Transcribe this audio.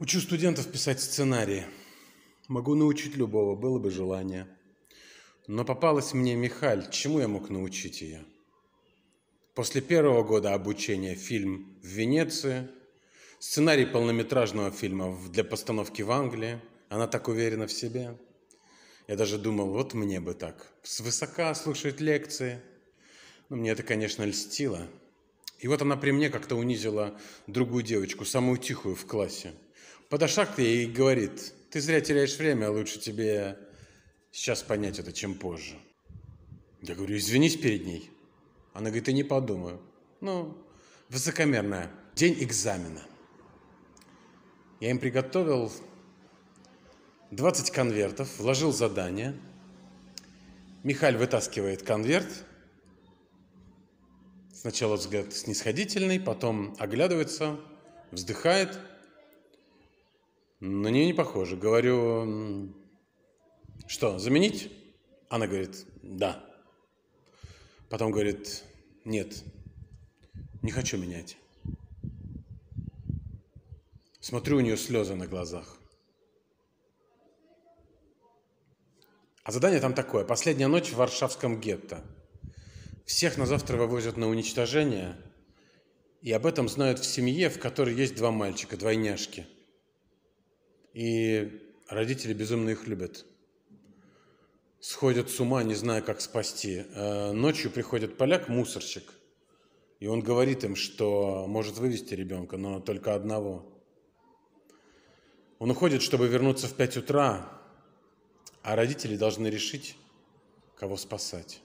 Учу студентов писать сценарии. Могу научить любого, было бы желание. Но попалась мне Михаль, чему я мог научить ее? После первого года обучения фильм в Венеции, сценарий полнометражного фильма для постановки в Англии. Она так уверена в себе. Я даже думал, вот мне бы так. Свысока слушать лекции. Но мне это, конечно, льстило. И вот она при мне как-то унизила другую девочку, самую тихую в классе – подошла к ней и говорит, ты зря теряешь время, лучше тебе сейчас понять это, чем позже. Я говорю, извинись перед ней. Она говорит, и не подумаю. Ну, высокомерная. День экзамена. Я им приготовил 20 конвертов, вложил задание. Михаль вытаскивает конверт. Сначала взгляд снисходительный, потом оглядывается, вздыхает – на нее не похоже. Говорю, что, заменить? Она говорит, да. Потом говорит, нет, не хочу менять. Смотрю, у нее слезы на глазах. А задание там такое. Последняя ночь в Варшавском гетто. Всех на завтра вывозят на уничтожение. И об этом знают в семье, в которой есть два мальчика, двойняшки – и родители безумно их любят. Сходят с ума, не зная, как спасти. Э, ночью приходит поляк, мусорщик, и он говорит им, что может вывести ребенка, но только одного. Он уходит, чтобы вернуться в 5 утра, а родители должны решить, кого спасать.